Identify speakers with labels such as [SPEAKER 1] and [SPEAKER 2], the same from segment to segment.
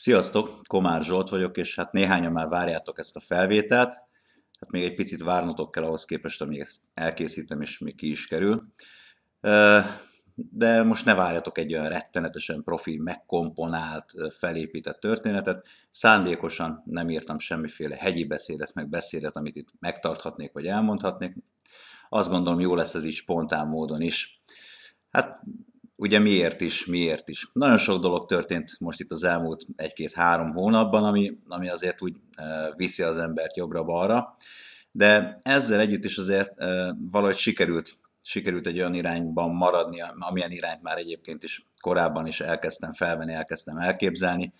[SPEAKER 1] Sziasztok, Komár Zsolt vagyok, és hát néhányan már várjátok ezt a felvételt. Hát még egy picit várnotok kell ahhoz képest, amíg ezt elkészítem, és még ki is kerül. De most ne várjatok egy olyan rettenetesen profi, megkomponált, felépített történetet. Szándékosan nem írtam semmiféle hegyi beszédet, meg beszédet, amit itt megtarthatnék, vagy elmondhatnék. Azt gondolom, jó lesz ez így spontán módon is. Hát ugye miért is, miért is. Nagyon sok dolog történt most itt az elmúlt egy-két-három hónapban, ami, ami azért úgy viszi az embert jobbra-balra, de ezzel együtt is azért valahogy sikerült sikerült egy olyan irányban maradni, amilyen irányt már egyébként is korábban is elkezdtem felvenni, elkezdtem elképzelni.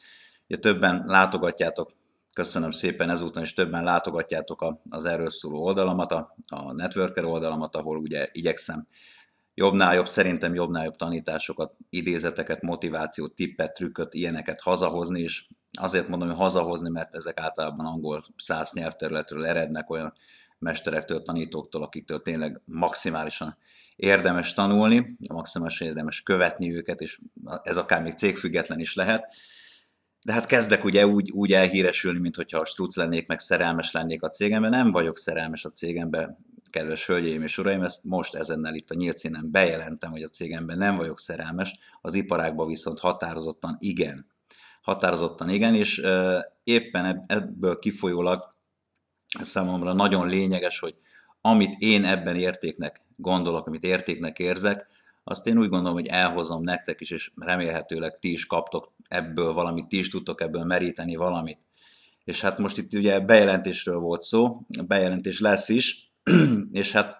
[SPEAKER 1] Ugye többen látogatjátok, köszönöm szépen ezúton is többen látogatjátok az erről szóló oldalamat, a, a networker oldalamat, ahol ugye igyekszem jobbnál jobb, szerintem jobbnál jobb tanításokat, idézeteket, motivációt, tippet, trükköt, ilyeneket hazahozni, és azért mondom, hogy hazahozni, mert ezek általában angol száz nyelvterületről erednek, olyan mesterektől, tanítóktól, akiktől tényleg maximálisan érdemes tanulni, maximálisan érdemes követni őket, és ez akár még cégfüggetlen is lehet. De hát kezdek ugye úgy, úgy elhíresülni, mintha a struc lennék, meg szerelmes lennék a cégembe. Nem vagyok szerelmes a cégembe, kedves hölgyeim és uraim, ezt most ezennel itt a nyílt színen bejelentem, hogy a cégemben nem vagyok szerelmes, az iparágban viszont határozottan igen. Határozottan igen, és éppen ebből kifolyólag számomra nagyon lényeges, hogy amit én ebben értéknek gondolok, amit értéknek érzek, azt én úgy gondolom, hogy elhozom nektek is, és remélhetőleg ti is kaptok ebből valamit, ti is tudtok ebből meríteni valamit. És hát most itt ugye bejelentésről volt szó, bejelentés lesz is, és hát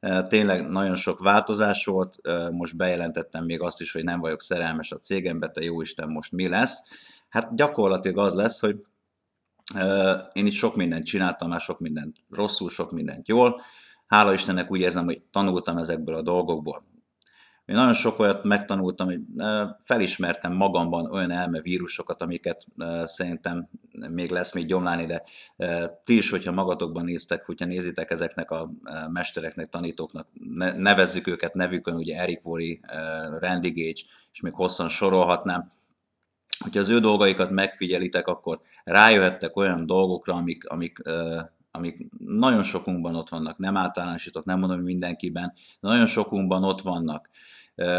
[SPEAKER 1] e, tényleg nagyon sok változás volt, e, most bejelentettem még azt is, hogy nem vagyok szerelmes a cégembe, te jó Isten, most mi lesz? Hát gyakorlatilag az lesz, hogy e, én itt sok mindent csináltam, már sok mindent rosszul, sok mindent jól. Hála Istennek úgy érzem, hogy tanultam ezekből a dolgokból. Én nagyon sok olyat megtanultam, hogy felismertem magamban olyan vírusokat, amiket szerintem még lesz még gyomlálni, de ti is, hogyha magatokban néztek, hogyha nézitek ezeknek a mestereknek, tanítóknak, nevezzük őket nevükön, ugye Eric Wally, Randy Gage, és még hosszan sorolhatnám, hogyha az ő dolgaikat megfigyelitek, akkor rájöhettek olyan dolgokra, amik, amik amik nagyon sokunkban ott vannak, nem általánosítok, nem mondom, hogy mindenkiben, de nagyon sokunkban ott vannak.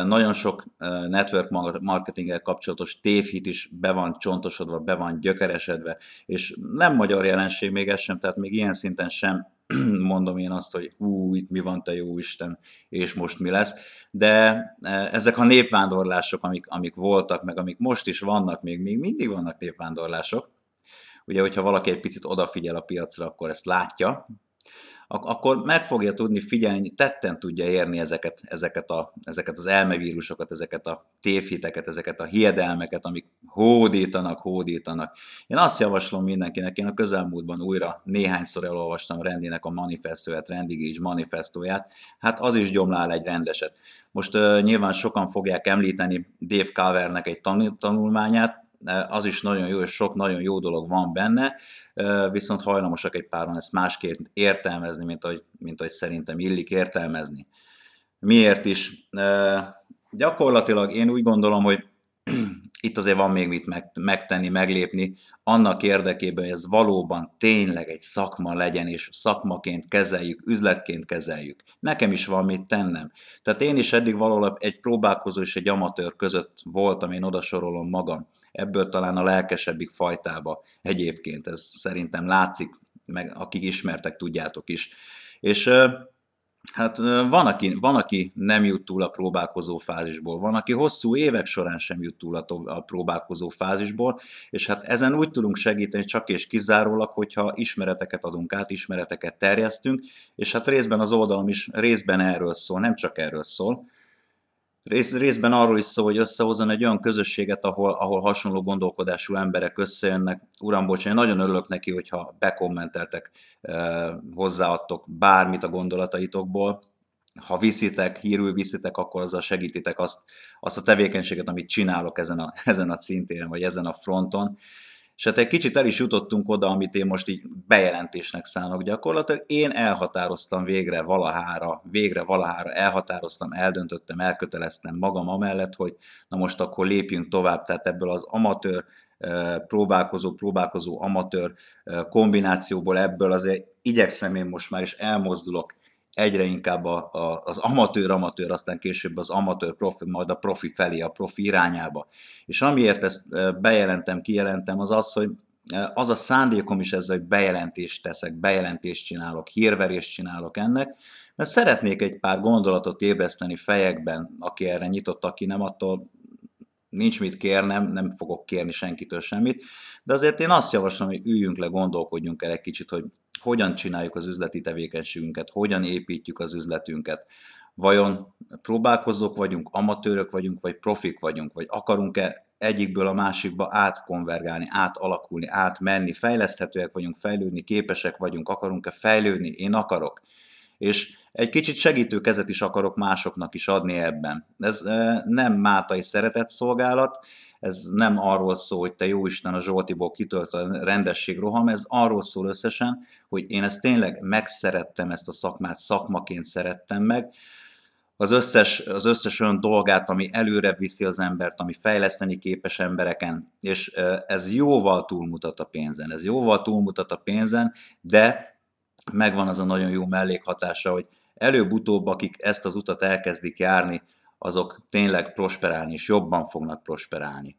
[SPEAKER 1] Nagyon sok network marketinggel kapcsolatos tévhit is be van csontosodva, be van gyökeresedve, és nem magyar jelenség még ez sem, tehát még ilyen szinten sem mondom én azt, hogy ú, itt mi van, te jó Isten, és most mi lesz. De ezek a népvándorlások, amik, amik voltak, meg amik most is vannak, még, még mindig vannak népvándorlások. Ugye, hogyha valaki egy picit odafigyel a piacra, akkor ezt látja, Ak- akkor meg fogja tudni figyelni, tetten tudja érni ezeket, ezeket, a, ezeket az elmevírusokat, ezeket a tévhiteket, ezeket a hiedelmeket, amik hódítanak, hódítanak. Én azt javaslom mindenkinek, én a közelmúltban újra néhányszor elolvastam Rendinek a manifestóját, rendig Gage manifestóját, hát az is gyomlál egy rendeset. Most uh, nyilván sokan fogják említeni Dave Covernek egy tanulmányát, az is nagyon jó, és sok nagyon jó dolog van benne, viszont hajlamosak egy páran ezt másként értelmezni, mint ahogy, mint ahogy szerintem illik értelmezni. Miért is? Gyakorlatilag én úgy gondolom, hogy itt azért van még mit megtenni, meglépni, annak érdekében, hogy ez valóban tényleg egy szakma legyen, és szakmaként kezeljük, üzletként kezeljük. Nekem is van mit tennem. Tehát én is eddig valóban egy próbálkozó és egy amatőr között voltam, én odasorolom magam. Ebből talán a lelkesebbik fajtába egyébként, ez szerintem látszik, meg akik ismertek, tudjátok is. És Hát van aki, van, aki nem jut túl a próbálkozó fázisból, van, aki hosszú évek során sem jut túl a, a próbálkozó fázisból, és hát ezen úgy tudunk segíteni csak és kizárólag, hogyha ismereteket adunk át, ismereteket terjesztünk, és hát részben az oldalom is részben erről szól, nem csak erről szól. Rész, részben arról is szó, hogy összehozzon egy olyan közösséget, ahol, ahol hasonló gondolkodású emberek összejönnek. Uram, bocs, én nagyon örülök neki, hogyha bekommenteltek, eh, hozzáadtok bármit a gondolataitokból. Ha viszitek, hírül viszitek, akkor azzal segítitek azt, azt a tevékenységet, amit csinálok ezen a, ezen a szintéren, vagy ezen a fronton. És hát egy kicsit el is jutottunk oda, amit én most így bejelentésnek szánok gyakorlatilag. Én elhatároztam végre valahára, végre valahára elhatároztam, eldöntöttem, elköteleztem magam amellett, hogy na most akkor lépjünk tovább, tehát ebből az amatőr próbálkozó, próbálkozó amatőr kombinációból ebből azért igyekszem én most már is elmozdulok egyre inkább a, a, az amatőr-amatőr, aztán később az amatőr-profi, majd a profi felé, a profi irányába. És amiért ezt e, bejelentem, kijelentem, az az, hogy e, az a szándékom is ezzel, hogy bejelentést teszek, bejelentést csinálok, hírverést csinálok ennek, mert szeretnék egy pár gondolatot ébreszteni fejekben, aki erre nyitott, aki nem, attól nincs mit kérnem, nem fogok kérni senkitől semmit, de azért én azt javaslom, hogy üljünk le, gondolkodjunk el egy kicsit, hogy hogyan csináljuk az üzleti tevékenységünket, hogyan építjük az üzletünket. Vajon próbálkozók vagyunk, amatőrök vagyunk, vagy profik vagyunk, vagy akarunk-e egyikből a másikba átkonvergálni, átalakulni, átmenni, fejleszthetőek vagyunk, fejlődni, képesek vagyunk, akarunk-e fejlődni, én akarok és egy kicsit segítő kezet is akarok másoknak is adni ebben. Ez e, nem mátai szolgálat, ez nem arról szól, hogy te jó Isten a Zsoltiból kitölt a rendesség roham, ez arról szól összesen, hogy én ezt tényleg megszerettem ezt a szakmát, szakmaként szerettem meg, az összes, az összes olyan dolgát, ami előre viszi az embert, ami fejleszteni képes embereken, és e, ez jóval túlmutat a pénzen, ez jóval túlmutat a pénzen, de megvan az a nagyon jó mellékhatása, hogy előbb-utóbb, akik ezt az utat elkezdik járni, azok tényleg prosperálni, és jobban fognak prosperálni.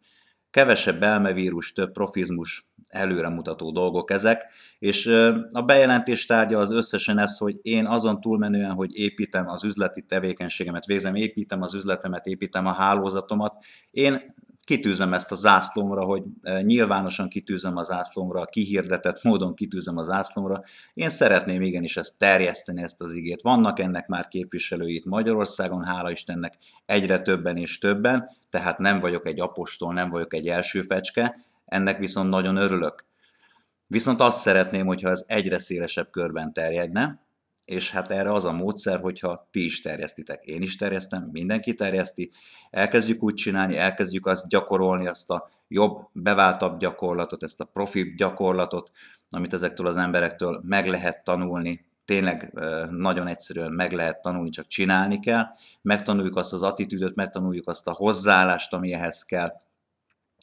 [SPEAKER 1] Kevesebb elmevírus, több profizmus, előremutató dolgok ezek, és a bejelentés tárgya az összesen ez, hogy én azon túlmenően, hogy építem az üzleti tevékenységemet, végzem, építem az üzletemet, építem a hálózatomat, én kitűzem ezt a zászlómra, hogy e, nyilvánosan kitűzem a zászlómra, kihirdetett módon kitűzem a zászlómra. Én szeretném igenis ezt terjeszteni, ezt az igét. Vannak ennek már itt Magyarországon, hála Istennek egyre többen és többen, tehát nem vagyok egy apostol, nem vagyok egy első fecske, ennek viszont nagyon örülök. Viszont azt szeretném, hogyha ez egyre szélesebb körben terjedne, és hát erre az a módszer, hogyha ti is terjesztitek, én is terjesztem, mindenki terjeszti, elkezdjük úgy csinálni, elkezdjük azt gyakorolni, azt a jobb, beváltabb gyakorlatot, ezt a profi gyakorlatot, amit ezektől az emberektől meg lehet tanulni, tényleg nagyon egyszerűen meg lehet tanulni, csak csinálni kell, megtanuljuk azt az attitűdöt, megtanuljuk azt a hozzáállást, ami ehhez kell,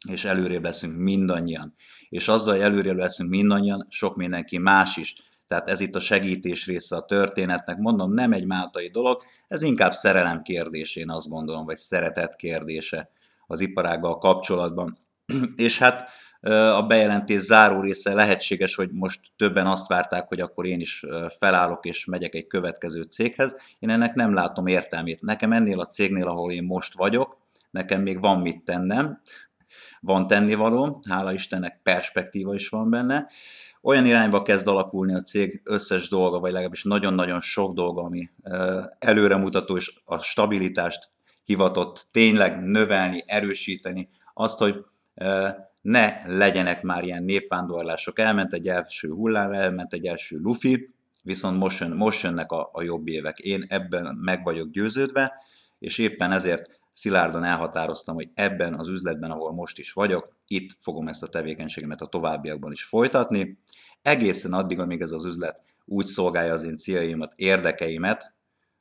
[SPEAKER 1] és előrébb leszünk mindannyian. És azzal, hogy előrébb leszünk mindannyian, sok mindenki más is tehát ez itt a segítés része a történetnek, mondom, nem egy máltai dolog, ez inkább szerelem kérdésén azt gondolom, vagy szeretet kérdése az iparággal kapcsolatban. és hát a bejelentés záró része lehetséges, hogy most többen azt várták, hogy akkor én is felállok és megyek egy következő céghez. Én ennek nem látom értelmét. Nekem ennél a cégnél, ahol én most vagyok, nekem még van mit tennem, van tennivaló, hála Istennek perspektíva is van benne, olyan irányba kezd alakulni a cég összes dolga, vagy legalábbis nagyon-nagyon sok dolga, ami előremutató és a stabilitást hivatott tényleg növelni, erősíteni, azt, hogy ne legyenek már ilyen népvándorlások. Elment egy első hullám, elment egy első lufi, viszont most, jön, most jönnek a, a jobb évek. Én ebben meg vagyok győződve, és éppen ezért szilárdan elhatároztam, hogy ebben az üzletben, ahol most is vagyok, itt fogom ezt a tevékenységemet a továbbiakban is folytatni, egészen addig, amíg ez az üzlet úgy szolgálja az én céljaimat, érdekeimet,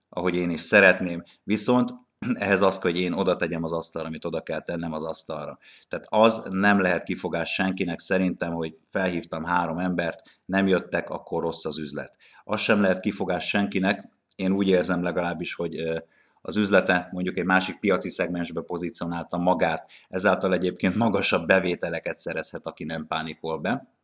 [SPEAKER 1] ahogy én is szeretném, viszont ehhez az, hogy én oda tegyem az asztalra, amit oda kell tennem az asztalra. Tehát az nem lehet kifogás senkinek szerintem, hogy felhívtam három embert, nem jöttek, akkor rossz az üzlet. Az sem lehet kifogás senkinek, én úgy érzem legalábbis, hogy az üzlete mondjuk egy másik piaci szegmensbe pozícionálta magát, ezáltal egyébként magasabb bevételeket szerezhet, aki nem pánikol be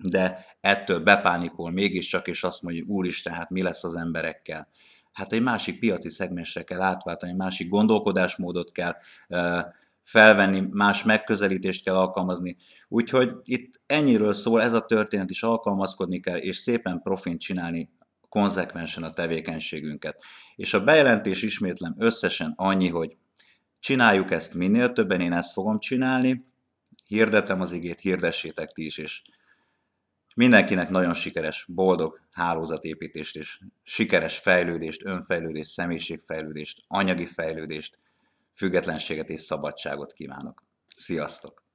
[SPEAKER 1] de ettől bepánikol mégiscsak, és azt mondja, hogy úristen, hát mi lesz az emberekkel. Hát egy másik piaci szegmensre kell átváltani, egy másik gondolkodásmódot kell felvenni, más megközelítést kell alkalmazni. Úgyhogy itt ennyiről szól ez a történet, is alkalmazkodni kell, és szépen profint csinálni konzekvensen a tevékenységünket. És a bejelentés ismétlem összesen annyi, hogy csináljuk ezt minél többen, én ezt fogom csinálni, hirdetem az igét, hirdessétek ti is, és mindenkinek nagyon sikeres, boldog hálózatépítést és sikeres fejlődést, önfejlődést, személyiségfejlődést, anyagi fejlődést, függetlenséget és szabadságot kívánok. Sziasztok!